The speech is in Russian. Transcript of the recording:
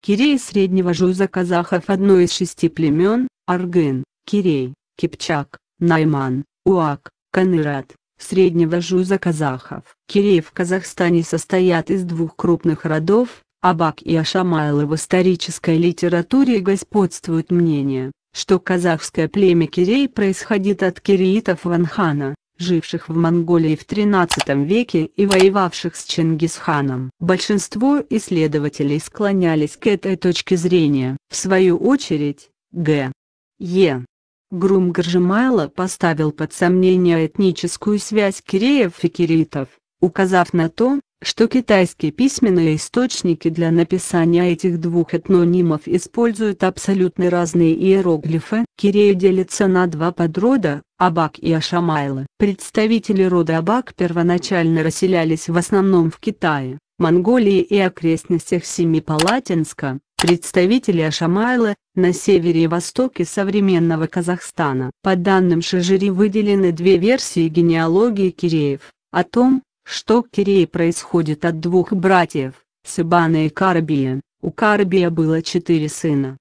Кирей среднего жуза казахов одно из шести племен, Аргын, Кирей, Кипчак, Найман, Уак, Канырат, среднего жуза казахов. Кирей в Казахстане состоят из двух крупных родов, Абак и Ашамайлы в исторической литературе господствует мнение, что казахское племя Кирей происходит от киреитов Ванхана, живших в Монголии в XIII веке и воевавших с Чингисханом. Большинство исследователей склонялись к этой точке зрения. В свою очередь, Г. Е. Грум Горжемайло поставил под сомнение этническую связь киреев и киритов, указав на то, что китайские письменные источники для написания этих двух этнонимов используют абсолютно разные иероглифы. Кирею делится на два подрода – Абак и Ашамайлы. Представители рода Абак первоначально расселялись в основном в Китае, Монголии и окрестностях Семипалатинска, представители Ашамайлы – на севере и востоке современного Казахстана. По данным Шижири выделены две версии генеалогии Киреев, о том, что в происходит от двух братьев, Сибана и Карабия. У Карабия было четыре сына,